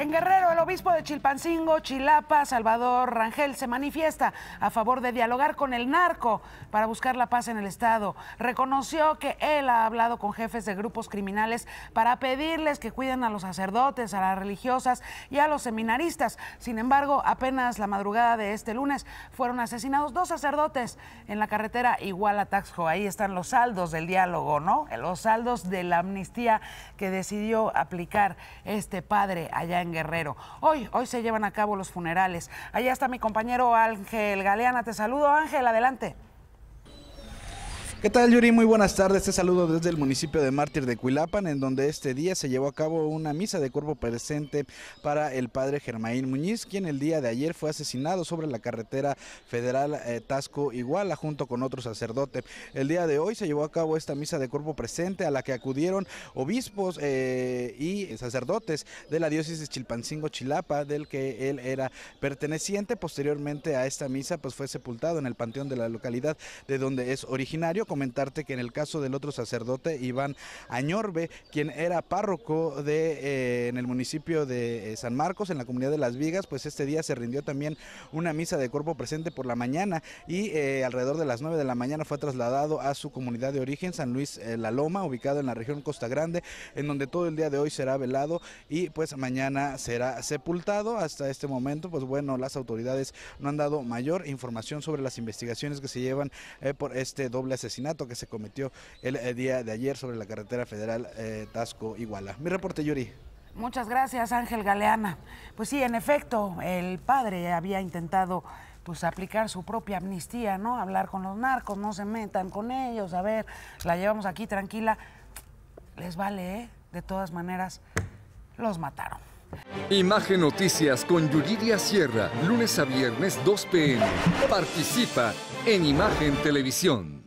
En Guerrero, el obispo de Chilpancingo, Chilapa, Salvador Rangel, se manifiesta a favor de dialogar con el narco para buscar la paz en el Estado. Reconoció que él ha hablado con jefes de grupos criminales para pedirles que cuiden a los sacerdotes, a las religiosas y a los seminaristas. Sin embargo, apenas la madrugada de este lunes fueron asesinados dos sacerdotes en la carretera Igual a taxco Ahí están los saldos del diálogo, ¿no? Los saldos de la amnistía que decidió aplicar este padre allá en Guerrero. Hoy, hoy se llevan a cabo los funerales. Allá está mi compañero Ángel Galeana. Te saludo, Ángel, adelante. ¿Qué tal, Yuri? Muy buenas tardes. Te saludo desde el municipio de Mártir de Cuilapan, en donde este día se llevó a cabo una misa de cuerpo presente para el padre Germaín Muñiz, quien el día de ayer fue asesinado sobre la carretera federal eh, Tasco-Iguala junto con otro sacerdote. El día de hoy se llevó a cabo esta misa de cuerpo presente a la que acudieron obispos eh, y sacerdotes de la diócesis Chilpancingo-Chilapa, del que él era perteneciente. Posteriormente a esta misa, pues fue sepultado en el panteón de la localidad de donde es originario comentarte que en el caso del otro sacerdote, Iván Añorbe, quien era párroco de, eh, en el municipio de eh, San Marcos, en la comunidad de Las Vigas, pues este día se rindió también una misa de cuerpo presente por la mañana y eh, alrededor de las 9 de la mañana fue trasladado a su comunidad de origen, San Luis La Loma, ubicado en la región Costa Grande, en donde todo el día de hoy será velado y pues mañana será sepultado. Hasta este momento, pues bueno, las autoridades no han dado mayor información sobre las investigaciones que se llevan por este doble asesinato que se cometió el eh, día de ayer sobre la carretera federal eh, Tasco-Iguala. Mi reporte, Yuri. Muchas gracias, Ángel Galeana. Pues sí, en efecto, el padre había intentado pues aplicar su propia amnistía, ¿no? Hablar con los narcos, no se metan con ellos, a ver, la llevamos aquí tranquila. Les vale, ¿eh? De todas maneras, los mataron. Imagen Noticias con Yuridia Sierra, lunes a viernes 2 pm. Participa en Imagen Televisión.